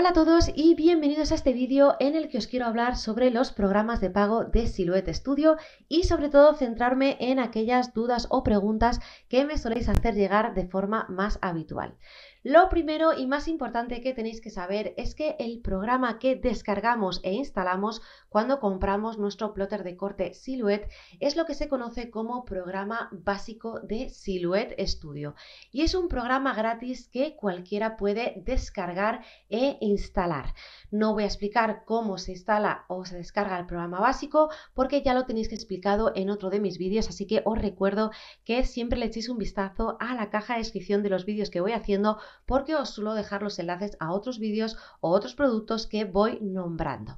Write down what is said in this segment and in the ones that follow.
Hola a todos y bienvenidos a este vídeo en el que os quiero hablar sobre los programas de pago de Silhouette Studio y sobre todo centrarme en aquellas dudas o preguntas que me soléis hacer llegar de forma más habitual. Lo primero y más importante que tenéis que saber es que el programa que descargamos e instalamos cuando compramos nuestro plotter de corte Silhouette es lo que se conoce como programa básico de Silhouette Studio y es un programa gratis que cualquiera puede descargar e instalar. No voy a explicar cómo se instala o se descarga el programa básico porque ya lo tenéis que explicado en otro de mis vídeos, así que os recuerdo que siempre le echéis un vistazo a la caja de descripción de los vídeos que voy haciendo porque os suelo dejar los enlaces a otros vídeos o otros productos que voy nombrando.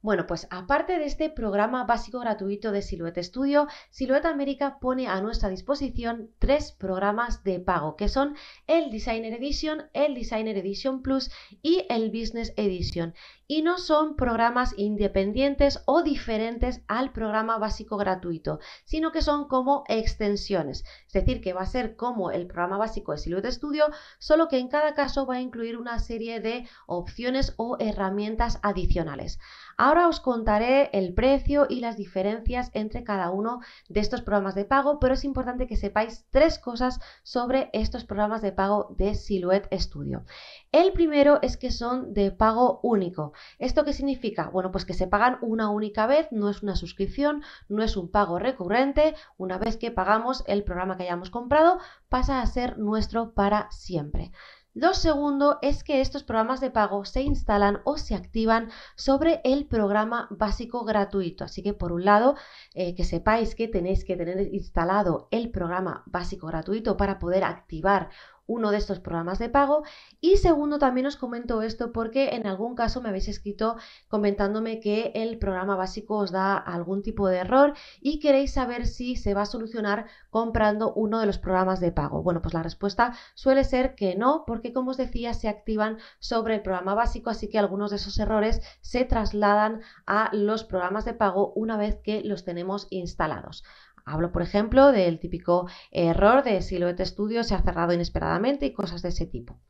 Bueno, pues aparte de este programa básico gratuito de Silhouette Studio, Silhouette América pone a nuestra disposición tres programas de pago, que son el Designer Edition, el Designer Edition Plus y el Business Edition. Y no son programas independientes o diferentes al programa básico gratuito, sino que son como extensiones. Es decir, que va a ser como el programa básico de Silhouette Studio, solo que en cada caso va a incluir una serie de opciones o herramientas adicionales. Ahora os contaré el precio y las diferencias entre cada uno de estos programas de pago, pero es importante que sepáis tres cosas sobre estos programas de pago de Silhouette Studio. El primero es que son de pago único. ¿Esto qué significa? Bueno, pues que se pagan una única vez, no es una suscripción, no es un pago recurrente. Una vez que pagamos el programa que hayamos comprado, pasa a ser nuestro para siempre. Lo segundo es que estos programas de pago se instalan o se activan sobre el programa básico gratuito. Así que por un lado, eh, que sepáis que tenéis que tener instalado el programa básico gratuito para poder activar uno de estos programas de pago. Y segundo, también os comento esto porque en algún caso me habéis escrito comentándome que el programa básico os da algún tipo de error y queréis saber si se va a solucionar comprando uno de los programas de pago. Bueno, pues la respuesta suele ser que no, porque como os decía, se activan sobre el programa básico, así que algunos de esos errores se trasladan a los programas de pago una vez que los tenemos instalados. Hablo, por ejemplo, del típico error de Silhouette Studio se ha cerrado inesperadamente y cosas de ese tipo.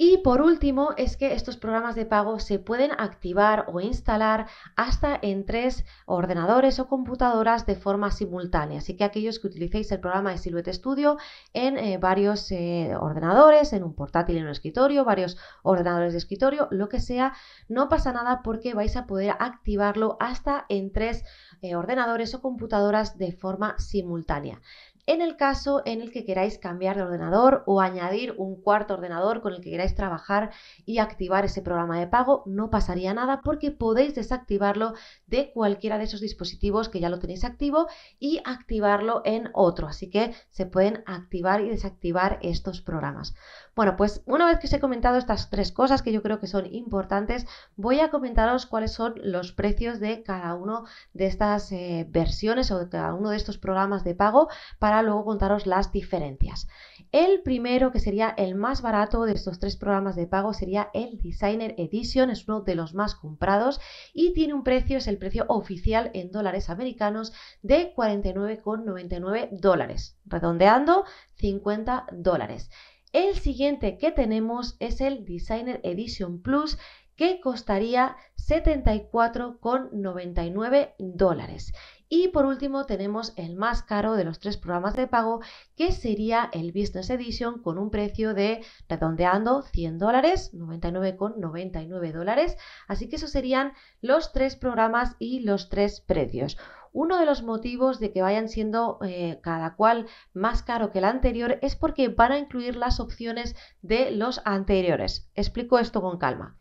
Y por último, es que estos programas de pago se pueden activar o instalar hasta en tres ordenadores o computadoras de forma simultánea. Así que aquellos que utilicéis el programa de Silhouette Studio en eh, varios eh, ordenadores, en un portátil, en un escritorio, varios ordenadores de escritorio, lo que sea, no pasa nada porque vais a poder activarlo hasta en tres eh, ordenadores o computadoras de forma simultánea en el caso en el que queráis cambiar de ordenador o añadir un cuarto ordenador con el que queráis trabajar y activar ese programa de pago, no pasaría nada porque podéis desactivarlo de cualquiera de esos dispositivos que ya lo tenéis activo y activarlo en otro. Así que se pueden activar y desactivar estos programas. Bueno, pues una vez que os he comentado estas tres cosas que yo creo que son importantes, voy a comentaros cuáles son los precios de cada uno de estas eh, versiones o de cada uno de estos programas de pago para luego contaros las diferencias. El primero, que sería el más barato de estos tres programas de pago, sería el Designer Edition, es uno de los más comprados y tiene un precio, es el precio oficial en dólares americanos de 49,99 dólares, redondeando 50 dólares. El siguiente que tenemos es el Designer Edition Plus, que costaría 74,99 dólares. Y por último tenemos el más caro de los tres programas de pago, que sería el Business Edition con un precio de, redondeando, 100 dólares, 99,99 dólares. Así que esos serían los tres programas y los tres precios. Uno de los motivos de que vayan siendo eh, cada cual más caro que el anterior es porque van a incluir las opciones de los anteriores. Explico esto con calma.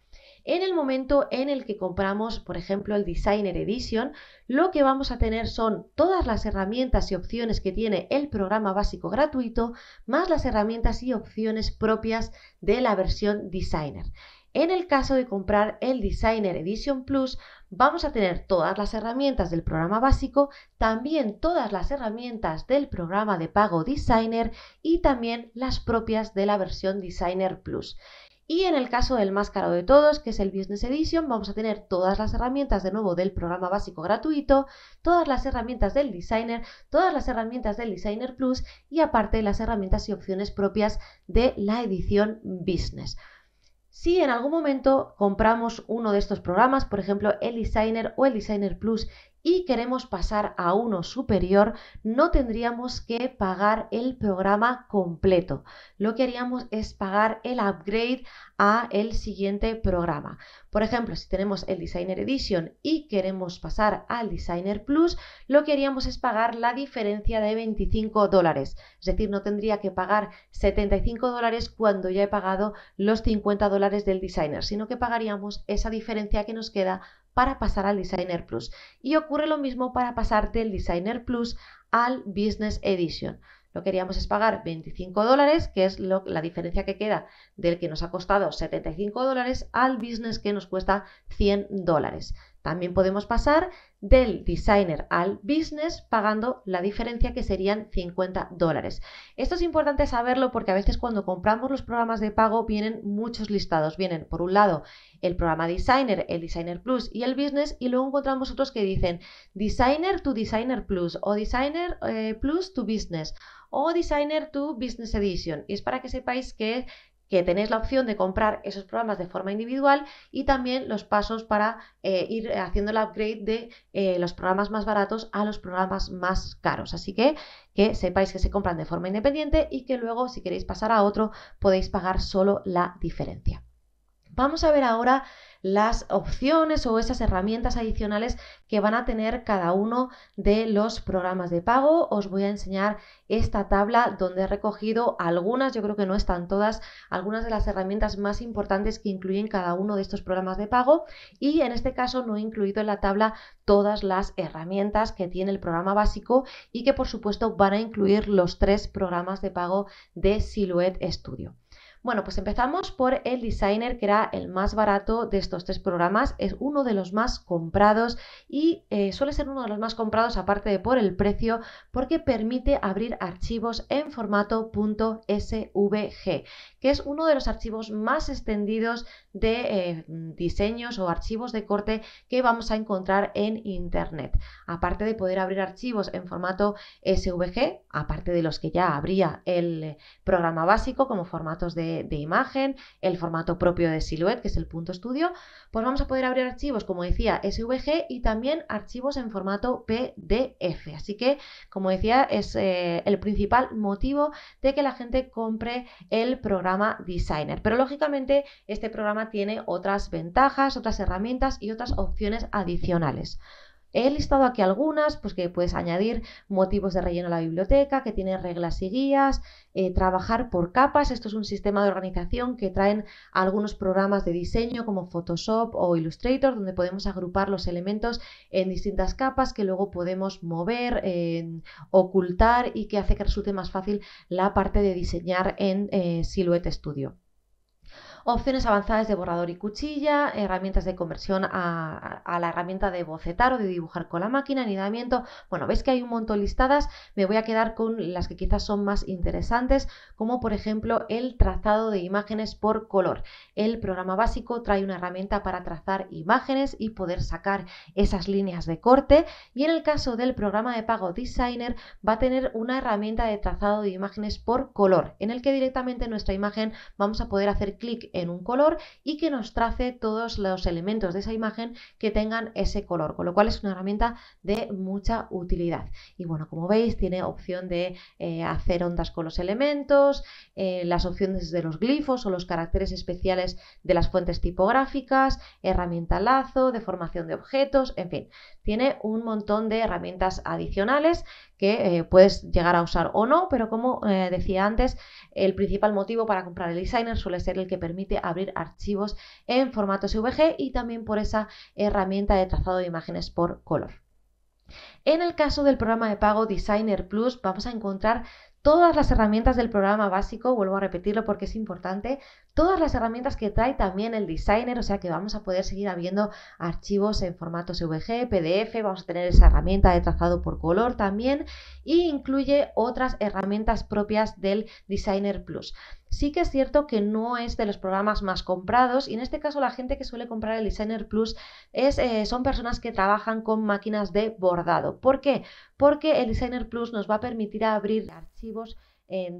En el momento en el que compramos, por ejemplo, el Designer Edition, lo que vamos a tener son todas las herramientas y opciones que tiene el programa básico gratuito, más las herramientas y opciones propias de la versión Designer. En el caso de comprar el Designer Edition Plus, vamos a tener todas las herramientas del programa básico, también todas las herramientas del programa de pago Designer y también las propias de la versión Designer Plus. Y en el caso del más caro de todos, que es el Business Edition, vamos a tener todas las herramientas de nuevo del programa básico gratuito, todas las herramientas del Designer, todas las herramientas del Designer Plus y aparte las herramientas y opciones propias de la edición Business. Si en algún momento compramos uno de estos programas, por ejemplo el Designer o el Designer Plus, y queremos pasar a uno superior, no tendríamos que pagar el programa completo. Lo que haríamos es pagar el upgrade a el siguiente programa. Por ejemplo, si tenemos el Designer Edition y queremos pasar al Designer Plus, lo que haríamos es pagar la diferencia de 25 dólares. Es decir, no tendría que pagar 75 dólares cuando ya he pagado los 50 dólares del Designer, sino que pagaríamos esa diferencia que nos queda para pasar al Designer Plus. Y ocurre lo mismo para pasarte el Designer Plus al Business Edition. Lo que queríamos es pagar 25 dólares, que es la diferencia que queda del que nos ha costado 75 dólares al business que nos cuesta 100 dólares. También podemos pasar del designer al business pagando la diferencia que serían 50 dólares. Esto es importante saberlo porque a veces cuando compramos los programas de pago vienen muchos listados. Vienen por un lado el programa designer, el designer plus y el business y luego encontramos otros que dicen designer to designer plus o designer eh, plus to business o Designer to Business Edition. Y es para que sepáis que que tenéis la opción de comprar esos programas de forma individual y también los pasos para eh, ir haciendo el upgrade de eh, los programas más baratos a los programas más caros. Así que que sepáis que se compran de forma independiente y que luego si queréis pasar a otro podéis pagar solo la diferencia. Vamos a ver ahora las opciones o esas herramientas adicionales que van a tener cada uno de los programas de pago. Os voy a enseñar esta tabla donde he recogido algunas, yo creo que no están todas, algunas de las herramientas más importantes que incluyen cada uno de estos programas de pago y en este caso no he incluido en la tabla todas las herramientas que tiene el programa básico y que por supuesto van a incluir los tres programas de pago de Silhouette Studio. Bueno, pues empezamos por el Designer, que era el más barato de estos tres programas, es uno de los más comprados y eh, suele ser uno de los más comprados aparte de por el precio, porque permite abrir archivos en formato .svg, que es uno de los archivos más extendidos de eh, diseños o archivos de corte que vamos a encontrar en Internet. Aparte de poder abrir archivos en formato SVG, aparte de los que ya abría el programa básico como formatos de de, imagen, el formato propio de Silhouette, que es el punto estudio, pues vamos a poder abrir archivos, como decía, SVG y también archivos en formato PDF. Así que, como decía, es eh, el principal motivo de que la gente compre el programa Designer. Pero lógicamente, este programa tiene otras ventajas, otras herramientas y otras opciones adicionales. He listado aquí algunas, pues que puedes añadir motivos de relleno a la biblioteca, que tiene reglas y guías, eh, trabajar por capas. Esto es un sistema de organización que traen algunos programas de diseño como Photoshop o Illustrator, donde podemos agrupar los elementos en distintas capas que luego podemos mover, ocultar y que hace que resulte más fácil la parte de diseñar en eh, Silhouette Studio opciones avanzadas de borrador y cuchilla, herramientas de conversión a, la herramienta de bocetar o de dibujar con la máquina, anidamiento. Bueno, veis que hay un montón listadas, me voy a quedar con las que quizás son más interesantes, como por ejemplo el trazado de imágenes por color. El programa básico trae una herramienta para trazar imágenes y poder sacar esas líneas de corte y en el caso del programa de pago Designer va a tener una herramienta de trazado de imágenes por color, en el que directamente nuestra imagen vamos a poder hacer clic en un color y que nos trace todos los elementos de esa imagen que tengan ese color, con lo cual es una herramienta de mucha utilidad. Y bueno, como veis, tiene opción de eh, hacer ondas con los elementos, eh, las opciones de los glifos o los caracteres especiales de las fuentes tipográficas, herramienta lazo, deformación de objetos, en fin, tiene un montón de herramientas adicionales que eh, puedes llegar a usar o no, pero como eh, decía antes, el principal motivo para comprar el designer suele ser el que permite abrir archivos en formato SVG y también por esa herramienta de trazado de imágenes por color. En el caso del programa de pago Designer Plus vamos a encontrar todas las herramientas del programa básico, vuelvo a repetirlo porque es importante, todas las herramientas que trae también el designer, o sea que vamos a poder seguir abriendo archivos en formato SVG, PDF, vamos a tener esa herramienta de trazado por color también y incluye otras herramientas propias del Designer Plus. Sí que es cierto que no es de los programas más comprados y en este caso la gente que suele comprar el Designer Plus es, eh, son personas que trabajan con máquinas de bordado. ¿Por qué? Porque el Designer Plus nos va a permitir abrir archivos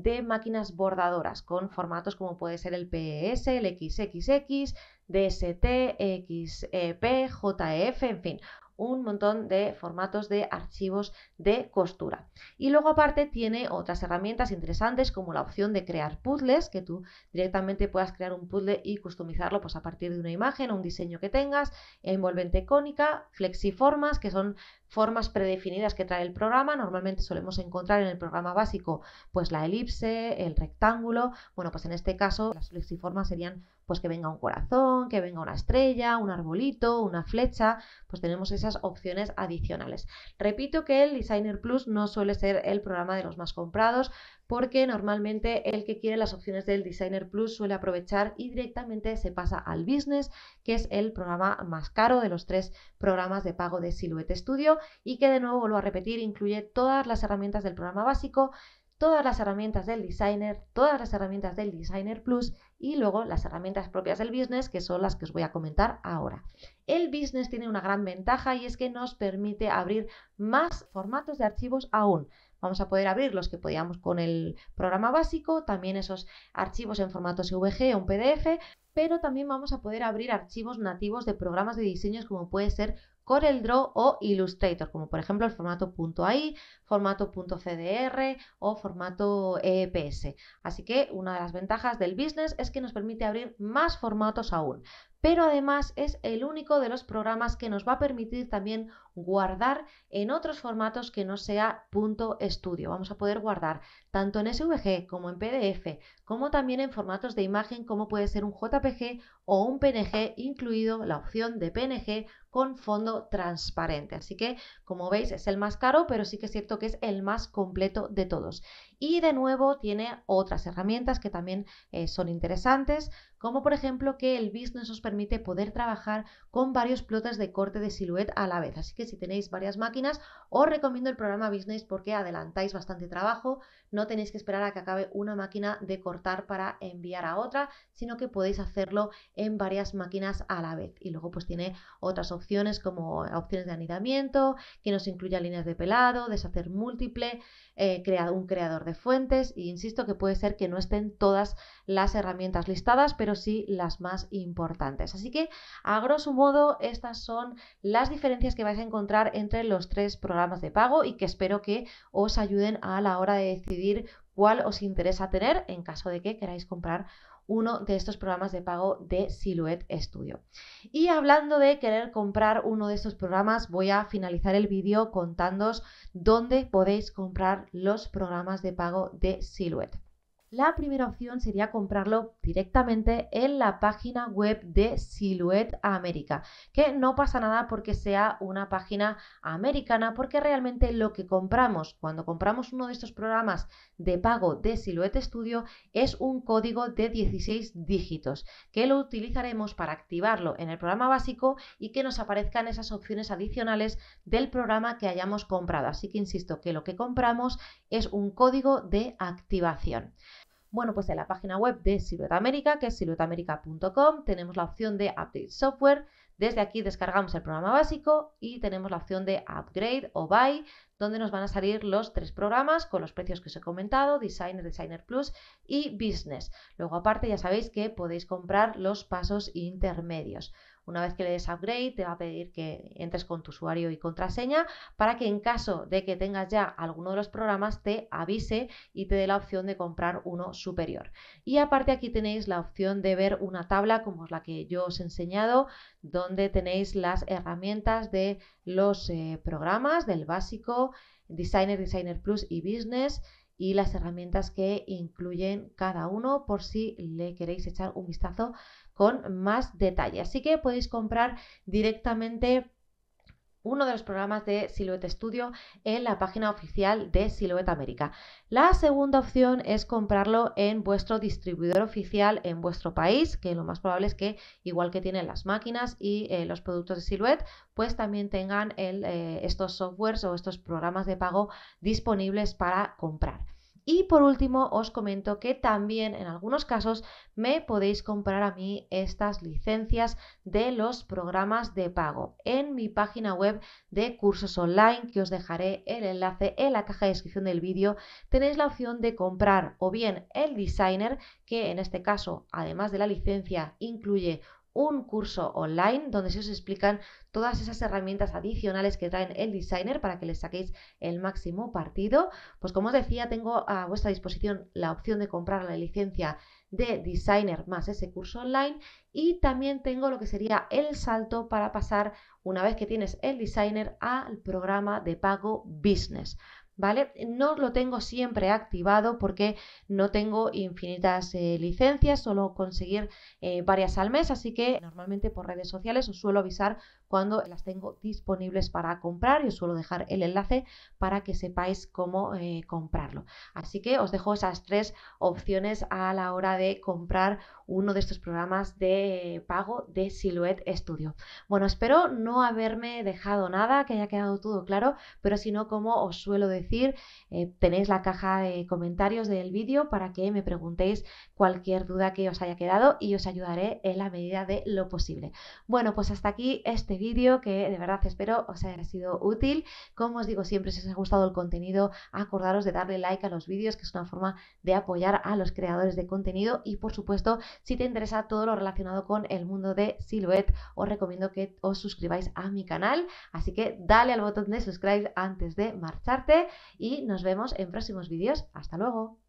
de máquinas bordadoras con formatos como puede ser el PES, el XXX, DST, XEP, JF, e en fin, un montón de formatos de archivos de costura. Y luego aparte tiene otras herramientas interesantes como la opción de crear puzzles, que tú directamente puedas crear un puzzle y customizarlo pues, a partir de una imagen o un diseño que tengas, envolvente cónica, flexiformas, que son formas predefinidas que trae el programa. Normalmente solemos encontrar en el programa básico pues la elipse, el rectángulo. Bueno, pues en este caso las flexiformas serían pues que venga un corazón, que venga una estrella, un arbolito, una flecha, pues tenemos esas opciones adicionales. Repito que el Designer Plus no suele ser el programa de los más comprados porque normalmente el que quiere las opciones del Designer Plus suele aprovechar y directamente se pasa al Business, que es el programa más caro de los tres programas de pago de Silhouette Studio y que de nuevo, vuelvo a repetir, incluye todas las herramientas del programa básico, todas las herramientas del designer, todas las herramientas del designer plus y luego las herramientas propias del business que son las que os voy a comentar ahora. El business tiene una gran ventaja y es que nos permite abrir más formatos de archivos aún. Vamos a poder abrir los que podíamos con el programa básico, también esos archivos en formato SVG o un PDF, pero también vamos a poder abrir archivos nativos de programas de diseños como puede ser CorelDRAW o Illustrator, como por ejemplo el formato .ai, formato .cdr o formato EPS. Así que una de las ventajas del business es que nos permite abrir más formatos aún pero además es el único de los programas que nos va a permitir también guardar en otros formatos que no sea punto estudio. Vamos a poder guardar tanto en SVG como en PDF, como también en formatos de imagen como puede ser un JPG o un PNG, incluido la opción de PNG con fondo transparente. Así que, como veis, es el más caro, pero sí que es cierto que es el más completo de todos. Y de nuevo tiene otras herramientas que también eh, son interesantes, como por ejemplo que el business os permite poder trabajar con varios plotes de corte de silueta a la vez. Así que si tenéis varias máquinas, os recomiendo el programa business porque adelantáis bastante trabajo, no tenéis que esperar a que acabe una máquina de cortar para enviar a otra, sino que podéis hacerlo en varias máquinas a la vez. Y luego pues tiene otras opciones como opciones de anidamiento, que nos incluya líneas de pelado, deshacer múltiple, eh, un creador de fuentes, e insisto que puede ser que no estén todas las herramientas listadas, pero sí las más importantes. Así que a grosso modo estas son las diferencias que vais a encontrar entre los tres programas de pago y que espero que os ayuden a la hora de decidir cuál os interesa tener en caso de que queráis comprar uno de estos programas de pago de Silhouette Studio. Y hablando de querer comprar uno de estos programas, voy a finalizar el vídeo contándoos dónde podéis comprar los programas de pago de Silhouette. La primera opción sería comprarlo directamente en la página web de Silhouette América, que no pasa nada porque sea una página americana, porque realmente lo que compramos cuando compramos uno de estos programas de pago de Silhouette Studio es un código de 16 dígitos, que lo utilizaremos para activarlo en el programa básico y que nos aparezcan esas opciones adicionales del programa que hayamos comprado. Así que insisto que lo que compramos es un código de activación. Bueno, pues en la página web de Silueta América, que es siluetamerica.com, tenemos la opción de Update Software. Desde aquí descargamos el programa básico y tenemos la opción de Upgrade o Buy, donde nos van a salir los tres programas con los precios que os he comentado, Designer, Designer Plus y Business. Luego aparte ya sabéis que podéis comprar los pasos intermedios. Una vez que le des upgrade, te va a pedir que entres con tu usuario y contraseña para que en caso de que tengas ya alguno de los programas te avise y te dé la opción de comprar uno superior. Y aparte aquí tenéis la opción de ver una tabla como es la que yo os he enseñado, donde tenéis las herramientas de los eh, programas, del básico, Designer, Designer Plus y Business y las herramientas que incluyen cada uno por si le queréis echar un vistazo con más detalle. Así que podéis comprar directamente uno de los programas de Silhouette Studio en la página oficial de Silhouette América. La segunda opción es comprarlo en vuestro distribuidor oficial en vuestro país, que lo más probable es que, igual que tienen las máquinas y eh, los productos de Silhouette, pues también tengan eh, estos softwares o estos programas de pago disponibles para comprar. Y por último, os comento que también en algunos casos me podéis comprar a mí estas licencias de los programas de pago en mi página web de cursos online, que os dejaré el enlace en la caja de descripción del vídeo. Tenéis la opción de comprar o bien el designer, que en este caso, además de la licencia, incluye un curso online donde se os explican todas esas herramientas adicionales que traen el designer para que le saquéis el máximo partido. Pues como os decía, tengo a vuestra disposición la opción de comprar la licencia de designer más ese curso online y también tengo lo que sería el salto para pasar una vez que tienes el designer al programa de pago business. No lo tengo siempre activado porque no tengo infinitas eh, licencias, solo conseguir eh, varias al mes, así que normalmente por redes sociales os suelo avisar cuando las tengo disponibles para comprar y os suelo dejar el enlace para que sepáis cómo eh, comprarlo. Así que os dejo esas tres opciones a la hora de comprar uno de estos programas de pago de Silhouette Studio. Bueno, espero no haberme dejado nada, que haya quedado todo claro, pero si no, como os suelo decir, decir. Eh, tenéis la caja de comentarios del vídeo para que me preguntéis cualquier duda que os haya quedado y os ayudaré en la medida de lo posible. Bueno, pues hasta aquí este vídeo que de verdad espero os haya sido útil. Como os digo siempre, si os ha gustado el contenido, acordaros de darle like a los vídeos, que es una forma de apoyar a los creadores de contenido y por supuesto, si te interesa todo lo relacionado con el mundo de Silhouette, os recomiendo que os suscribáis a mi canal, así que dale al botón de subscribe antes de marcharte y nos vemos en próximos vídeos. Hasta luego.